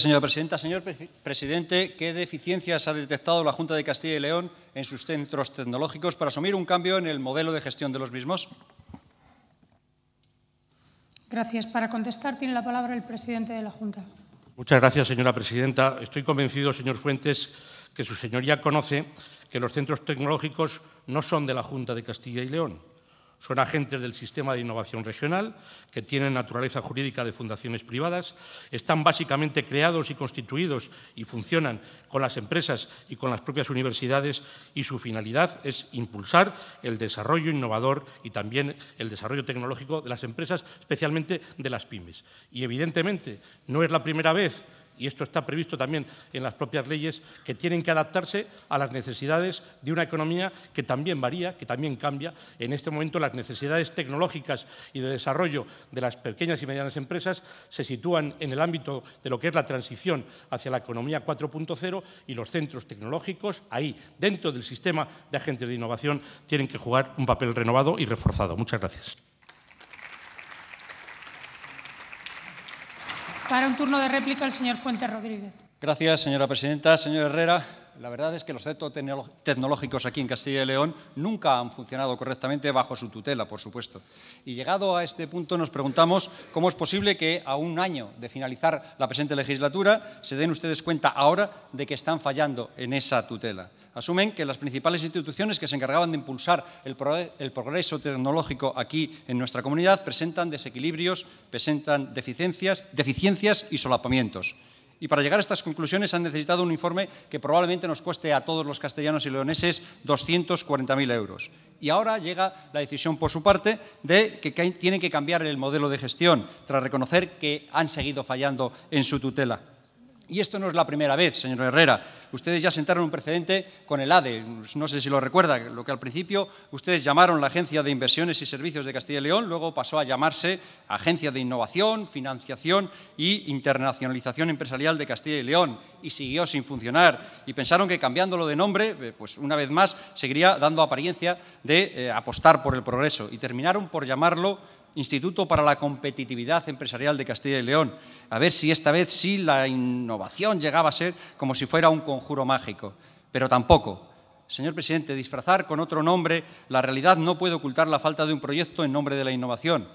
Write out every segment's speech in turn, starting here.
Señora presidenta, señor presidente, ¿qué deficiencias ha detectado la Junta de Castilla y León en sus centros tecnológicos para asumir un cambio en el modelo de gestión de los mismos? Gracias. Para contestar tiene la palabra el presidente de la Junta. Muchas gracias, señora presidenta. Estoy convencido, señor Fuentes, que su señoría conoce que los centros tecnológicos no son de la Junta de Castilla y León son agentes del sistema de innovación regional que tienen naturaleza jurídica de fundaciones privadas, están básicamente creados y constituidos y funcionan con las empresas y con las propias universidades y su finalidad es impulsar el desarrollo innovador y también el desarrollo tecnológico de las empresas, especialmente de las pymes. Y evidentemente no es la primera vez y esto está previsto también en las propias leyes, que tienen que adaptarse a las necesidades de una economía que también varía, que también cambia. En este momento las necesidades tecnológicas y de desarrollo de las pequeñas y medianas empresas se sitúan en el ámbito de lo que es la transición hacia la economía 4.0 y los centros tecnológicos ahí, dentro del sistema de agentes de innovación, tienen que jugar un papel renovado y reforzado. Muchas gracias. Para un turno de réplica, el señor Fuente Rodríguez. Gracias, señora presidenta. Señor Herrera. La verdad es que los centros tecnológicos aquí en Castilla y León nunca han funcionado correctamente bajo su tutela, por supuesto. Y llegado a este punto nos preguntamos cómo es posible que a un año de finalizar la presente legislatura se den ustedes cuenta ahora de que están fallando en esa tutela. Asumen que las principales instituciones que se encargaban de impulsar el, progreso tecnológico aquí en nuestra comunidad presentan desequilibrios, presentan deficiencias, deficiencias y solapamientos. Y para llegar a estas conclusiones han necesitado un informe que probablemente nos cueste a todos los castellanos y leoneses 240.000 euros. Y ahora llega la decisión por su parte de que tienen que cambiar el modelo de gestión tras reconocer que han seguido fallando en su tutela. Y esto no es la primera vez, señor Herrera. Ustedes ya sentaron un precedente con el ADE. No sé si lo recuerda, lo que al principio ustedes llamaron la Agencia de Inversiones y Servicios de Castilla y León, luego pasó a llamarse Agencia de Innovación, Financiación y Internacionalización Empresarial de Castilla y León, y siguió sin funcionar. Y pensaron que cambiándolo de nombre, eh, pues una vez más, seguiría dando apariencia de eh, apostar por el progreso. Y terminaron por llamarlo Instituto para la Competitividad Empresarial de Castilla y León, a ver si esta vez sí la innovación llegaba a ser como si fuera un conjuro mágico, pero tampoco. Señor presidente, disfrazar con otro nombre la realidad no puede ocultar la falta de un proyecto en nombre de la innovación,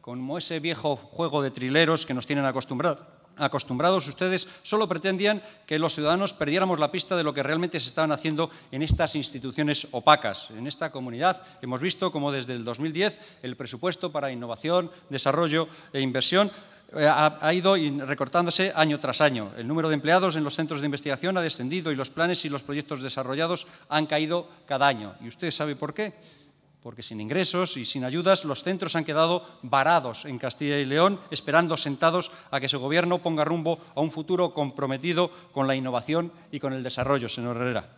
como ese viejo juego de trileros que nos tienen acostumbrados acostumbrados ustedes, solo pretendían que los ciudadanos perdiéramos la pista de lo que realmente se estaban haciendo en estas instituciones opacas. En esta comunidad hemos visto cómo desde el 2010 el presupuesto para innovación, desarrollo e inversión eh, ha ido recortándose año tras año. El número de empleados en los centros de investigación ha descendido y los planes y los proyectos desarrollados han caído cada año. ¿Y ustedes sabe por qué? porque sin ingresos y sin ayudas los centros han quedado varados en Castilla y León, esperando sentados a que su gobierno ponga rumbo a un futuro comprometido con la innovación y con el desarrollo, señor Herrera.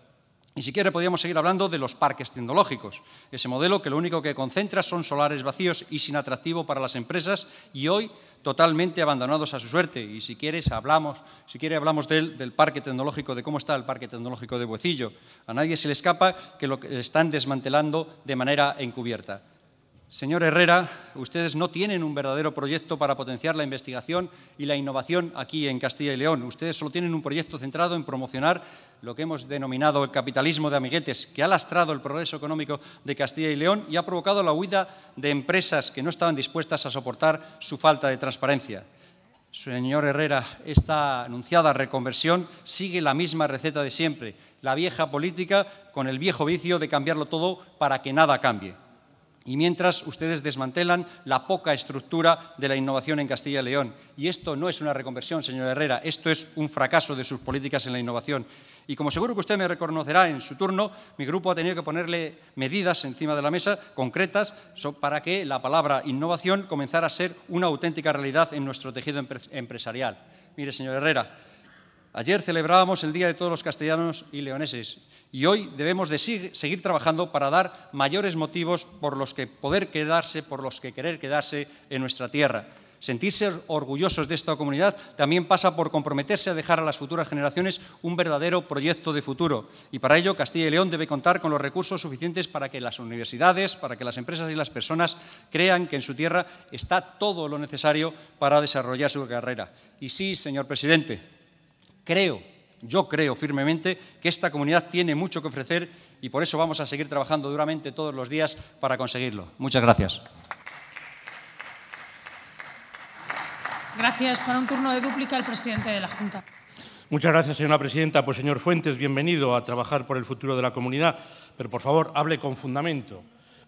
Ni siquiera podíamos seguir hablando de los parques tecnológicos, ese modelo que lo único que concentra son solares vacíos y sin atractivo para las empresas y hoy totalmente abandonados a su suerte. Y si quieres hablamos, si quiere hablamos del, parque tecnológico, de cómo está el parque tecnológico de Buecillo. A nadie se le escapa que lo están desmantelando de manera encubierta. Señor Herrera, ustedes no tienen un verdadero proyecto para potenciar la investigación y la innovación aquí en Castilla y León. Ustedes solo tienen un proyecto centrado en promocionar lo que hemos denominado el capitalismo de amiguetes, que ha lastrado el progreso económico de Castilla y León y ha provocado la huida de empresas que no estaban dispuestas a soportar su falta de transparencia. Señor Herrera, esta anunciada reconversión sigue la misma receta de siempre, la vieja política con el viejo vicio de cambiarlo todo para que nada cambie. Y mientras ustedes desmantelan la poca estructura de la innovación en Castilla y León. Y esto no es una reconversión, señor Herrera, esto es un fracaso de sus políticas en la innovación. Y como seguro que usted me reconocerá en su turno, mi grupo ha tenido que ponerle medidas encima de la mesa concretas para que la palabra innovación comenzara a ser una auténtica realidad en nuestro tejido empresarial. Mire, señor Herrera, Ayer celebrábamos el Día de todos los castellanos y leoneses y hoy debemos seguir trabajando para dar mayores motivos por los que poder quedarse, por los que querer quedarse en nuestra tierra. Sentirse orgullosos de esta comunidad también pasa por comprometerse a dejar a las futuras generaciones un verdadero proyecto de futuro. Y para ello Castilla y León debe contar con los recursos suficientes para que las universidades, para que las empresas y las personas crean que en su tierra está todo lo necesario para desarrollar su carrera. Y sí, señor presidente, Creo, yo creo firmemente que esta comunidad tiene mucho que ofrecer y por eso vamos a seguir trabajando duramente todos los días para conseguirlo. Muchas gracias. Gracias. Para un turno de dúplica, el presidente de la Junta. Muchas gracias, señora presidenta. Pues, señor Fuentes, bienvenido a trabajar por el futuro de la comunidad, pero por favor, hable con fundamento.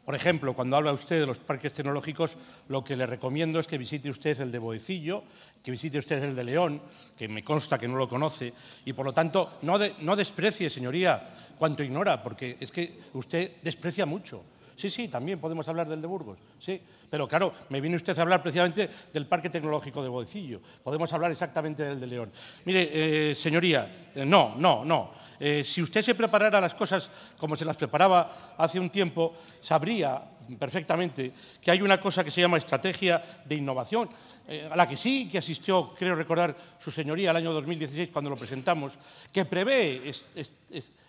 Por ejemplo, cuando habla usted de los parques tecnológicos, lo que le recomiendo es que visite usted el de Boecillo, que visite usted el de León, que me consta que no lo conoce, y por lo tanto no, no desprecie, señoría, cuanto ignora, porque es que usted desprecia mucho. Sí, sí, también podemos hablar del de Burgos. Sí, pero claro, me viene usted a hablar precisamente del Parque Tecnológico de Bodecillo. Podemos hablar exactamente del de León. Mire, eh, señoría, eh, no, no, no. Eh, si usted se preparara las cosas como se las preparaba hace un tiempo, sabría perfectamente que hay una cosa que se llama estrategia de innovación eh, a la que sí que asistió, creo recordar, su señoría el año 2016 cuando lo presentamos, que prevé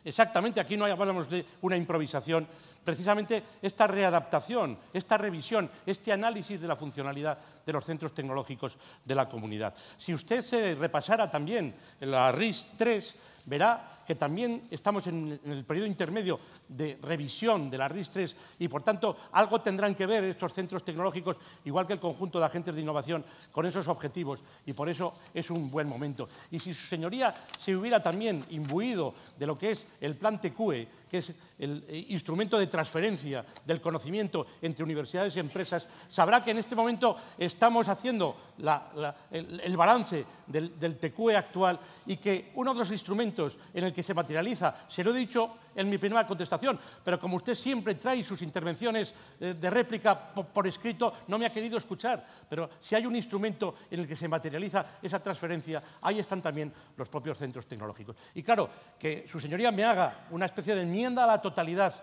exactamente, aquí no hablamos de una improvisación, precisamente esta readaptación, esta revisión, este análisis de la funcionalidad de los centros tecnológicos de la comunidad. Si usted se repasara también la RIS 3, verá que también estamos en el periodo intermedio de revisión de la RIS 3 y, por tanto, algo tendrán que ver estos centros tecnológicos, igual que el conjunto de agentes de innovación, con esos objetivos y por eso es un buen momento. Y si su señoría se hubiera también imbuido de lo que es el plan TQE, que es el eh, instrumento de transferencia del conocimiento entre universidades y empresas, sabrá que en este momento estamos haciendo el, balance del, del TQE actual y que uno de los instrumentos en el que que se materializa. Se lo he dicho en mi primera contestación, pero como usted siempre trae sus intervenciones eh, de réplica por escrito, no me ha querido escuchar. Pero si hay un instrumento en el que se materializa esa transferencia, ahí están también los propios centros tecnológicos. Y claro, que su señoría me haga una especie de enmienda a la totalidad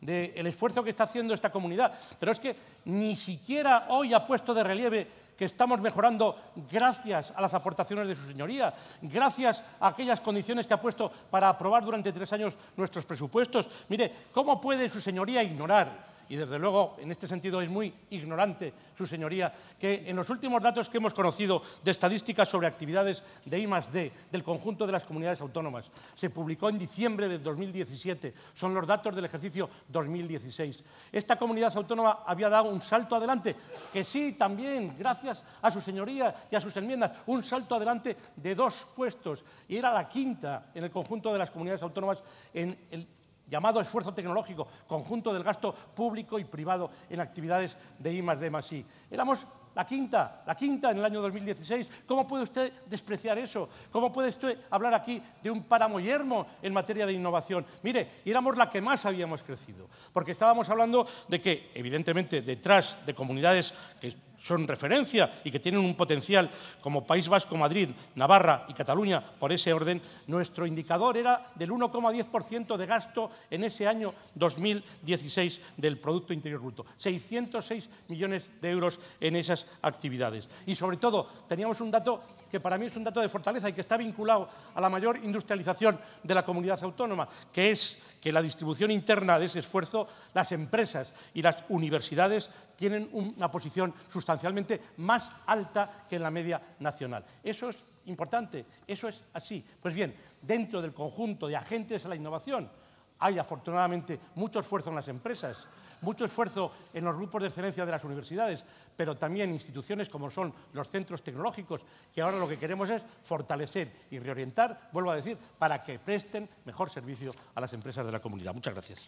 del esfuerzo que está haciendo esta comunidad, pero es que ni siquiera hoy ha puesto de relieve que estamos mejorando gracias a las aportaciones de su señoría, gracias a aquellas condiciones que ha puesto para aprobar durante tres años nuestros presupuestos. Mire, ¿cómo puede su señoría ignorar y desde luego en este sentido es muy ignorante su señoría, que en los últimos datos que hemos conocido de estadísticas sobre actividades de I +D del conjunto de las comunidades autónomas, se publicó en diciembre del 2017, son los datos del ejercicio 2016. Esta comunidad autónoma había dado un salto adelante, que sí, también, gracias a su señoría y a sus enmiendas, un salto adelante de dos puestos y era la quinta en el conjunto de las comunidades autónomas en el llamado esfuerzo tecnológico, conjunto del gasto público y privado en actividades de I más D I. Éramos la quinta, la quinta en el año 2016. ¿Cómo puede usted despreciar eso? ¿Cómo puede usted hablar aquí de un páramo yermo en materia de innovación? Mire, éramos la que más habíamos crecido, porque estábamos hablando de que, evidentemente, detrás de comunidades que son referencia y que tienen un potencial como País Vasco, Madrid, Navarra y Cataluña, por ese orden, nuestro indicador era del 1,10% de gasto en ese año 2016 del Producto Interior Bruto. 606 millones de euros en esas actividades. Y sobre todo, teníamos un dato que para mí es un dato de fortaleza y que está vinculado a la mayor industrialización de la comunidad autónoma, que es que la distribución interna de ese esfuerzo, las empresas y las universidades tienen una posición sustancialmente más alta que en la media nacional. Eso es importante, eso es así. Pues bien, dentro del conjunto de agentes de la innovación, hay, afortunadamente, mucho esfuerzo en las empresas, mucho esfuerzo en los grupos de excelencia de las universidades, pero también instituciones como son los centros tecnológicos, que ahora lo que queremos es fortalecer y reorientar, vuelvo a decir, para que presten mejor servicio a las empresas de la comunidad. Muchas gracias.